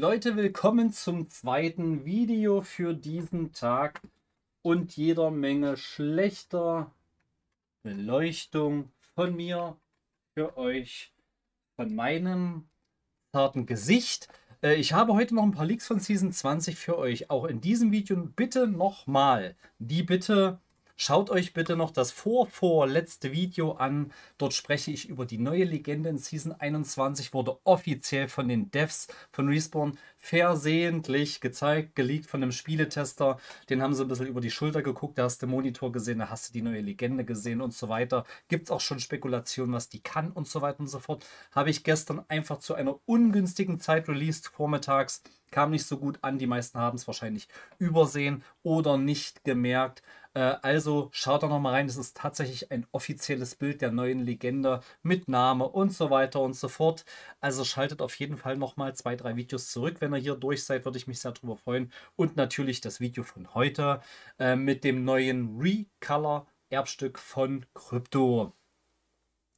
Leute, willkommen zum zweiten Video für diesen Tag und jeder Menge schlechter Beleuchtung von mir für euch, von meinem harten Gesicht. Äh, ich habe heute noch ein paar Leaks von Season 20 für euch. Auch in diesem Video bitte nochmal die Bitte, Schaut euch bitte noch das vorvorletzte Video an. Dort spreche ich über die neue Legende in Season 21, wurde offiziell von den Devs von Respawn versehentlich gezeigt, geleakt von einem Spieletester. Den haben sie ein bisschen über die Schulter geguckt, da hast du den Monitor gesehen, da hast du die neue Legende gesehen und so weiter. Gibt es auch schon Spekulationen, was die kann und so weiter und so fort. Habe ich gestern einfach zu einer ungünstigen Zeit released, vormittags. Kam nicht so gut an, die meisten haben es wahrscheinlich übersehen oder nicht gemerkt. Äh, also schaut da nochmal rein, das ist tatsächlich ein offizielles Bild der neuen Legende mit Name und so weiter und so fort. Also schaltet auf jeden Fall nochmal zwei, drei Videos zurück, wenn wenn ihr hier durch seid, würde ich mich sehr darüber freuen. Und natürlich das Video von heute äh, mit dem neuen Recolor Erbstück von Krypto.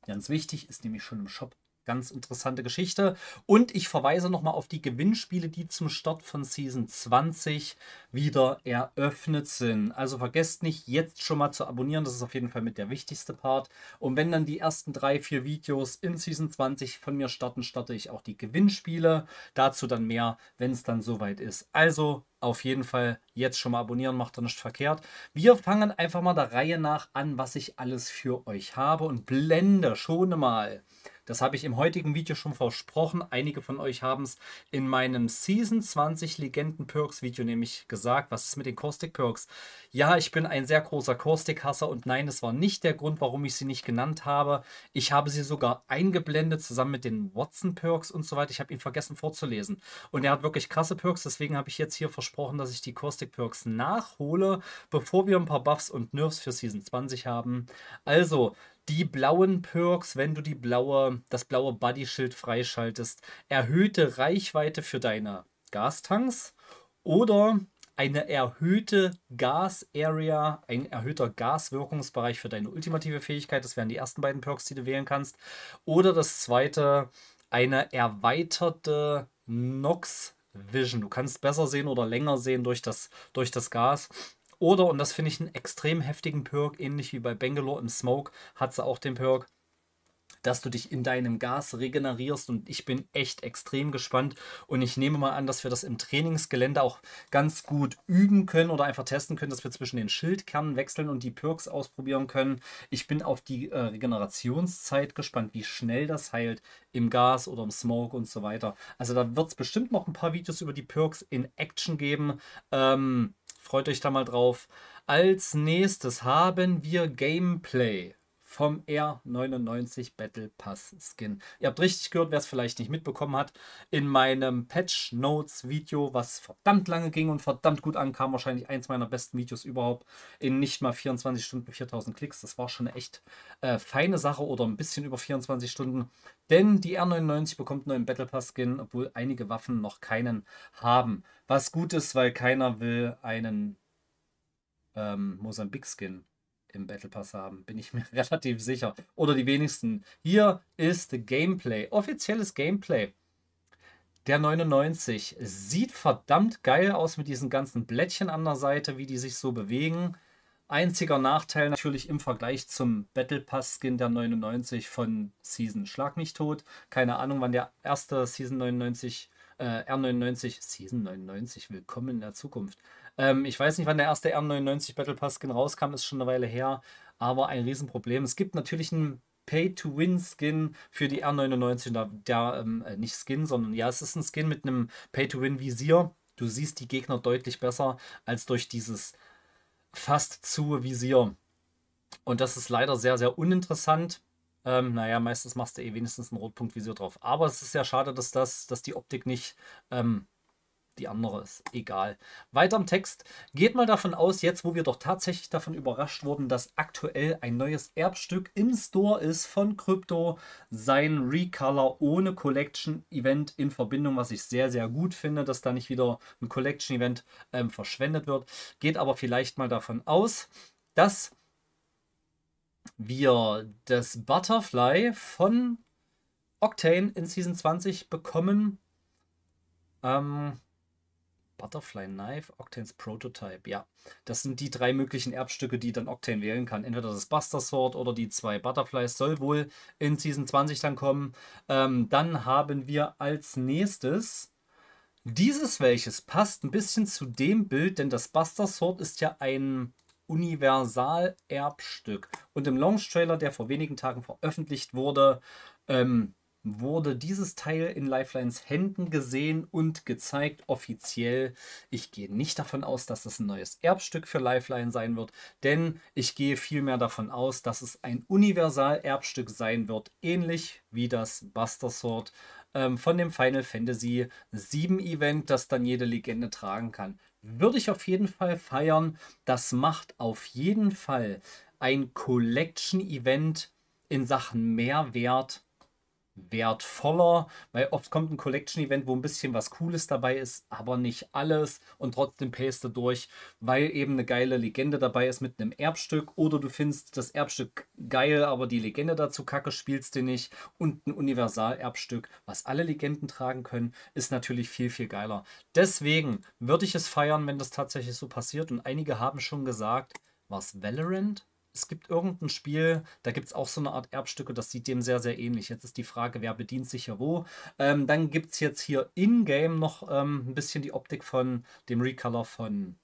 Ganz wichtig ist nämlich schon im Shop ganz interessante Geschichte. Und ich verweise nochmal auf die Gewinnspiele, die zum Start von Season 20 wieder eröffnet sind. Also vergesst nicht, jetzt schon mal zu abonnieren. Das ist auf jeden Fall mit der wichtigste Part. Und wenn dann die ersten drei, vier Videos in Season 20 von mir starten, starte ich auch die Gewinnspiele. Dazu dann mehr, wenn es dann soweit ist. Also auf jeden Fall jetzt schon mal abonnieren, macht doch nicht verkehrt. Wir fangen einfach mal der Reihe nach an, was ich alles für euch habe und blende schon mal das habe ich im heutigen Video schon versprochen. Einige von euch haben es in meinem Season 20 Legenden Perks Video nämlich gesagt. Was ist mit den Caustic Perks? Ja, ich bin ein sehr großer Caustic-Hasser und nein, es war nicht der Grund, warum ich sie nicht genannt habe. Ich habe sie sogar eingeblendet zusammen mit den Watson Perks und so weiter. Ich habe ihn vergessen vorzulesen. Und er hat wirklich krasse Perks, deswegen habe ich jetzt hier versprochen, dass ich die Caustic Perks nachhole, bevor wir ein paar Buffs und Nerfs für Season 20 haben. Also, die blauen Perks, wenn du die blaue, das blaue Bodyschild freischaltest, erhöhte Reichweite für deine Gastanks oder eine erhöhte Gas-Area, ein erhöhter Gaswirkungsbereich für deine ultimative Fähigkeit. Das wären die ersten beiden Perks, die du wählen kannst. Oder das zweite, eine erweiterte Nox Vision. Du kannst besser sehen oder länger sehen durch das, durch das Gas. Oder, und das finde ich einen extrem heftigen Perk, ähnlich wie bei Bangalore im Smoke, hat sie auch den Perk, dass du dich in deinem Gas regenerierst und ich bin echt extrem gespannt und ich nehme mal an, dass wir das im Trainingsgelände auch ganz gut üben können oder einfach testen können, dass wir zwischen den Schildkernen wechseln und die Perks ausprobieren können. Ich bin auf die äh, Regenerationszeit gespannt, wie schnell das heilt im Gas oder im Smoke und so weiter. Also da wird es bestimmt noch ein paar Videos über die Perks in Action geben. Ähm, Freut euch da mal drauf. Als nächstes haben wir Gameplay vom R99 Battle Pass Skin. Ihr habt richtig gehört, wer es vielleicht nicht mitbekommen hat, in meinem Patch Notes Video, was verdammt lange ging und verdammt gut ankam, wahrscheinlich eins meiner besten Videos überhaupt, in nicht mal 24 Stunden 4000 Klicks. Das war schon eine echt äh, feine Sache oder ein bisschen über 24 Stunden, denn die R99 bekommt einen neuen Battle Pass Skin, obwohl einige Waffen noch keinen haben. Was gut ist, weil keiner will einen ähm, Mosambik-Skin im Battle Pass haben, bin ich mir relativ sicher. Oder die wenigsten. Hier ist Gameplay, offizielles Gameplay. Der 99 sieht verdammt geil aus mit diesen ganzen Blättchen an der Seite, wie die sich so bewegen. Einziger Nachteil natürlich im Vergleich zum Battle Pass Skin der 99 von Season Schlag mich tot. Keine Ahnung, wann der erste Season 99, äh, R99, Season 99, willkommen in der Zukunft. Ähm, ich weiß nicht, wann der erste R99 Battle Pass Skin rauskam, ist schon eine Weile her, aber ein Riesenproblem. Es gibt natürlich einen Pay-to-Win-Skin für die R99, der, der ähm, äh, nicht Skin, sondern ja, es ist ein Skin mit einem Pay-to-Win-Visier. Du siehst die Gegner deutlich besser als durch dieses fast zu Visier. Und das ist leider sehr, sehr uninteressant. Ähm, naja, meistens machst du eh wenigstens ein Rotpunkt-Visier drauf. Aber es ist sehr schade, dass, das, dass die Optik nicht ähm, die andere ist egal. Weiter im Text. Geht mal davon aus, jetzt wo wir doch tatsächlich davon überrascht wurden, dass aktuell ein neues Erbstück im Store ist von Crypto, sein Recolor ohne Collection Event in Verbindung, was ich sehr, sehr gut finde, dass da nicht wieder ein Collection Event ähm, verschwendet wird. Geht aber vielleicht mal davon aus, dass wir das Butterfly von Octane in Season 20 bekommen. Ähm, Butterfly Knife, Octanes Prototype. Ja, das sind die drei möglichen Erbstücke, die dann Octane wählen kann. Entweder das Buster Sword oder die zwei Butterflies. Soll wohl in Season 20 dann kommen. Ähm, dann haben wir als nächstes dieses welches passt ein bisschen zu dem Bild, denn das Buster Sword ist ja ein Universal-Erbstück. Und im Launch-Trailer, der vor wenigen Tagen veröffentlicht wurde, ähm, wurde dieses Teil in Lifelines Händen gesehen und gezeigt offiziell. Ich gehe nicht davon aus, dass es ein neues Erbstück für Lifeline sein wird, denn ich gehe vielmehr davon aus, dass es ein Universal-Erbstück sein wird, ähnlich wie das Buster Sword ähm, von dem Final Fantasy 7 Event, das dann jede Legende tragen kann. Würde ich auf jeden Fall feiern. Das macht auf jeden Fall ein Collection-Event in Sachen Mehrwert wertvoller, weil oft kommt ein Collection-Event, wo ein bisschen was Cooles dabei ist, aber nicht alles und trotzdem paste durch, weil eben eine geile Legende dabei ist mit einem Erbstück oder du findest das Erbstück geil, aber die Legende dazu kacke spielst du nicht und ein Universal-Erbstück, was alle Legenden tragen können, ist natürlich viel, viel geiler. Deswegen würde ich es feiern, wenn das tatsächlich so passiert und einige haben schon gesagt, was Valorant? es gibt irgendein Spiel, da gibt es auch so eine Art Erbstücke, das sieht dem sehr, sehr ähnlich. Jetzt ist die Frage, wer bedient sich hier wo. Ähm, dann gibt es jetzt hier in-game noch ähm, ein bisschen die Optik von dem Recolor von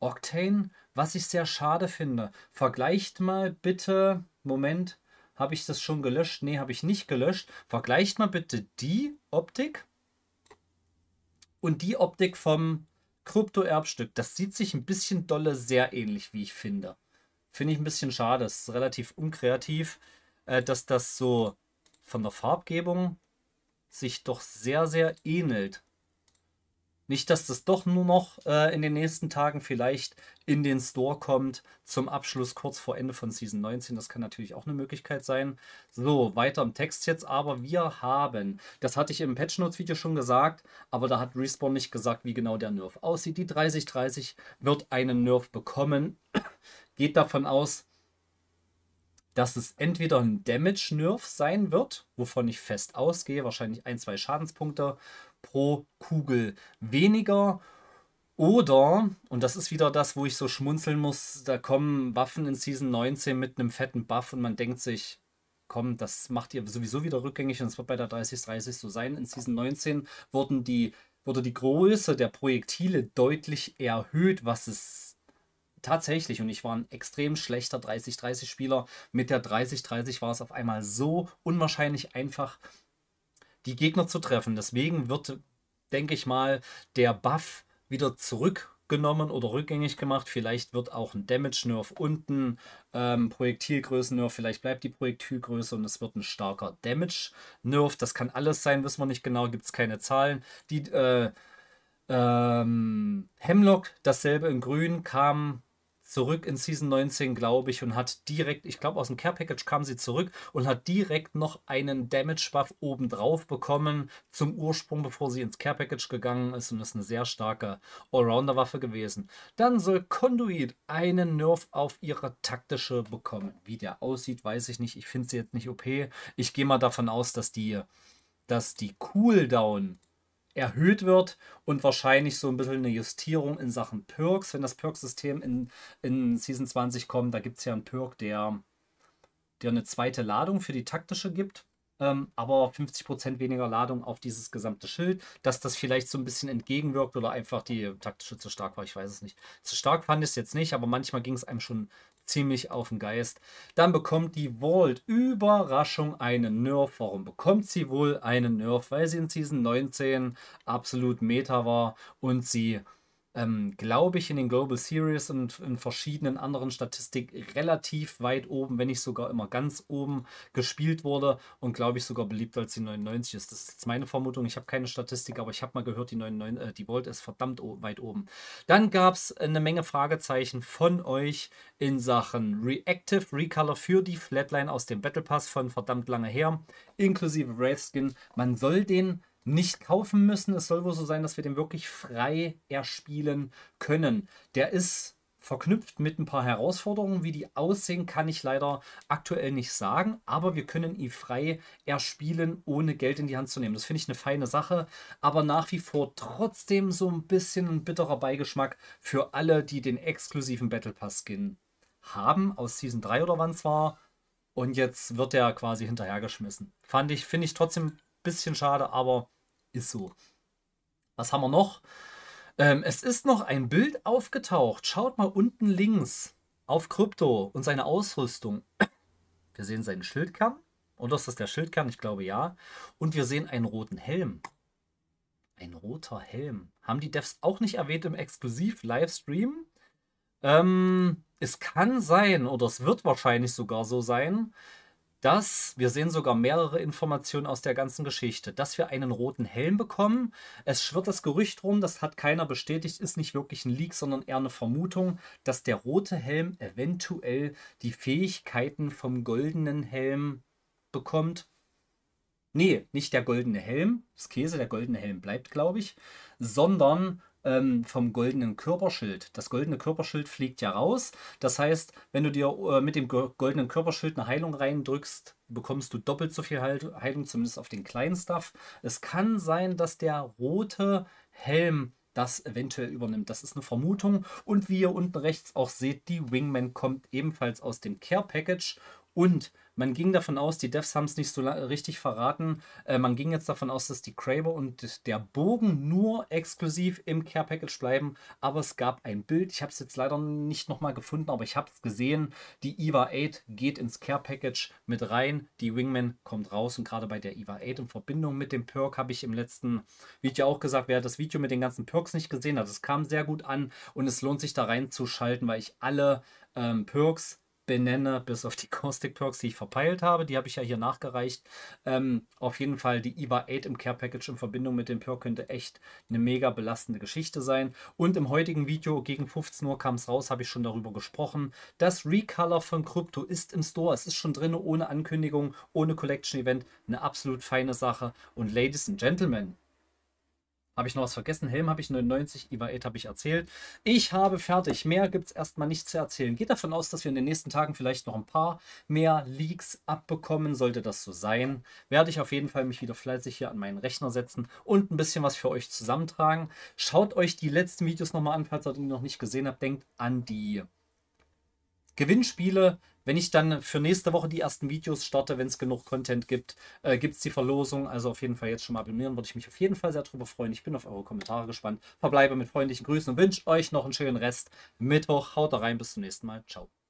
Octane, was ich sehr schade finde. Vergleicht mal bitte, Moment, habe ich das schon gelöscht? Nee, habe ich nicht gelöscht. Vergleicht mal bitte die Optik und die Optik vom Krypto-Erbstück. Das sieht sich ein bisschen dolle sehr ähnlich, wie ich finde. Finde ich ein bisschen schade. Es ist relativ unkreativ, äh, dass das so von der Farbgebung sich doch sehr, sehr ähnelt. Nicht, dass das doch nur noch äh, in den nächsten Tagen vielleicht in den Store kommt zum Abschluss kurz vor Ende von Season 19. Das kann natürlich auch eine Möglichkeit sein. So, weiter im Text jetzt. Aber wir haben, das hatte ich im Patch Notes Video schon gesagt, aber da hat Respawn nicht gesagt, wie genau der Nerf aussieht. Die 3030 wird einen Nerf bekommen. Geht davon aus, dass es entweder ein Damage-Nerf sein wird, wovon ich fest ausgehe, wahrscheinlich ein, zwei Schadenspunkte, pro Kugel weniger. Oder, und das ist wieder das, wo ich so schmunzeln muss, da kommen Waffen in Season 19 mit einem fetten Buff und man denkt sich, komm, das macht ihr sowieso wieder rückgängig und es wird bei der 3030 so sein. In Season 19 wurden die, wurde die Größe der Projektile deutlich erhöht, was es tatsächlich, und ich war ein extrem schlechter 30-30-Spieler, mit der 30-30 war es auf einmal so unwahrscheinlich einfach, die Gegner zu treffen. Deswegen wird, denke ich mal, der Buff wieder zurückgenommen oder rückgängig gemacht. Vielleicht wird auch ein Damage-Nerf unten, ähm, Projektilgrößen-Nerf, vielleicht bleibt die Projektilgröße und es wird ein starker Damage-Nerf. Das kann alles sein, wissen wir nicht genau, gibt es keine Zahlen. Die äh, ähm, Hemlock, dasselbe in grün, kam zurück in Season 19, glaube ich, und hat direkt, ich glaube, aus dem Care Package kam sie zurück und hat direkt noch einen Damage-Buff obendrauf bekommen zum Ursprung, bevor sie ins Care Package gegangen ist und ist eine sehr starke Allrounder-Waffe gewesen. Dann soll Conduit einen Nerf auf ihre taktische bekommen. Wie der aussieht, weiß ich nicht. Ich finde sie jetzt nicht OP. Ich gehe mal davon aus, dass die, dass die Cooldown erhöht wird und wahrscheinlich so ein bisschen eine Justierung in Sachen Perks. Wenn das Perk-System in, in Season 20 kommt, da gibt es ja einen Perk, der, der eine zweite Ladung für die taktische gibt. Ähm, aber 50% weniger Ladung auf dieses gesamte Schild, dass das vielleicht so ein bisschen entgegenwirkt oder einfach die taktische zu stark war, ich weiß es nicht. Zu stark fand ich es jetzt nicht, aber manchmal ging es einem schon ziemlich auf den Geist. Dann bekommt die Vault Überraschung einen Nerf. Warum bekommt sie wohl einen Nerf? Weil sie in Season 19 absolut Meta war und sie ähm, glaube ich, in den Global Series und in verschiedenen anderen Statistiken relativ weit oben, wenn nicht sogar immer ganz oben gespielt wurde und glaube ich sogar beliebter als die 99 ist. Das ist jetzt meine Vermutung. Ich habe keine Statistik, aber ich habe mal gehört, die, 99, äh, die Volt ist verdammt weit oben. Dann gab es eine Menge Fragezeichen von euch in Sachen Reactive Recolor für die Flatline aus dem Battle Pass von verdammt lange her, inklusive Wraith Skin. Man soll den nicht kaufen müssen. Es soll wohl so sein, dass wir den wirklich frei erspielen können. Der ist verknüpft mit ein paar Herausforderungen. Wie die aussehen, kann ich leider aktuell nicht sagen, aber wir können ihn frei erspielen, ohne Geld in die Hand zu nehmen. Das finde ich eine feine Sache, aber nach wie vor trotzdem so ein bisschen ein bitterer Beigeschmack für alle, die den exklusiven Battle Pass Skin haben, aus Season 3 oder wann es war. Und jetzt wird der quasi hinterhergeschmissen. Fand ich, finde ich trotzdem Bisschen schade, aber ist so. Was haben wir noch? Ähm, es ist noch ein Bild aufgetaucht. Schaut mal unten links auf Krypto und seine Ausrüstung. Wir sehen seinen Schildkern. Oder ist das der Schildkern? Ich glaube ja. Und wir sehen einen roten Helm. Ein roter Helm. Haben die Devs auch nicht erwähnt im Exklusiv-Livestream? Ähm, es kann sein, oder es wird wahrscheinlich sogar so sein, dass wir sehen sogar mehrere Informationen aus der ganzen Geschichte, dass wir einen roten Helm bekommen. Es schwirrt das Gerücht rum, das hat keiner bestätigt, ist nicht wirklich ein Leak, sondern eher eine Vermutung, dass der rote Helm eventuell die Fähigkeiten vom goldenen Helm bekommt. Nee, nicht der goldene Helm, das Käse, der goldene Helm bleibt, glaube ich, sondern ähm, vom goldenen Körperschild. Das goldene Körperschild fliegt ja raus. Das heißt, wenn du dir äh, mit dem goldenen Körperschild eine Heilung reindrückst, bekommst du doppelt so viel Heilung, zumindest auf den kleinen Stuff. Es kann sein, dass der rote Helm das eventuell übernimmt. Das ist eine Vermutung. Und wie ihr unten rechts auch seht, die Wingman kommt ebenfalls aus dem Care Package und man ging davon aus, die Devs haben es nicht so richtig verraten, äh, man ging jetzt davon aus, dass die Kraber und der Bogen nur exklusiv im Care Package bleiben, aber es gab ein Bild, ich habe es jetzt leider nicht nochmal gefunden, aber ich habe es gesehen, die EVA 8 geht ins Care Package mit rein, die Wingman kommt raus und gerade bei der EVA 8 in Verbindung mit dem Perk habe ich im letzten Video auch gesagt, wer das Video mit den ganzen Perks nicht gesehen hat, es kam sehr gut an und es lohnt sich da reinzuschalten, weil ich alle ähm, Perks benenne, bis auf die Caustic Perks, die ich verpeilt habe, die habe ich ja hier nachgereicht. Ähm, auf jeden Fall die IBA 8 im Care Package in Verbindung mit dem Perk könnte echt eine mega belastende Geschichte sein. Und im heutigen Video gegen 15 Uhr kam es raus, habe ich schon darüber gesprochen. Das Recolor von Krypto ist im Store. Es ist schon drin, ohne Ankündigung, ohne Collection Event. Eine absolut feine Sache. Und Ladies and Gentlemen, habe ich noch was vergessen? Helm habe ich 99, Iva 8 habe ich erzählt. Ich habe fertig. Mehr gibt es erstmal nicht zu erzählen. Geht davon aus, dass wir in den nächsten Tagen vielleicht noch ein paar mehr Leaks abbekommen. Sollte das so sein, werde ich auf jeden Fall mich wieder fleißig hier an meinen Rechner setzen und ein bisschen was für euch zusammentragen. Schaut euch die letzten Videos nochmal an, falls ihr die noch nicht gesehen habt. Denkt an die Gewinnspiele wenn ich dann für nächste Woche die ersten Videos starte, wenn es genug Content gibt, äh, gibt es die Verlosung. Also auf jeden Fall jetzt schon mal abonnieren, würde ich mich auf jeden Fall sehr darüber freuen. Ich bin auf eure Kommentare gespannt. Verbleibe mit freundlichen Grüßen und wünsche euch noch einen schönen Rest. Mittwoch, haut rein, bis zum nächsten Mal. Ciao.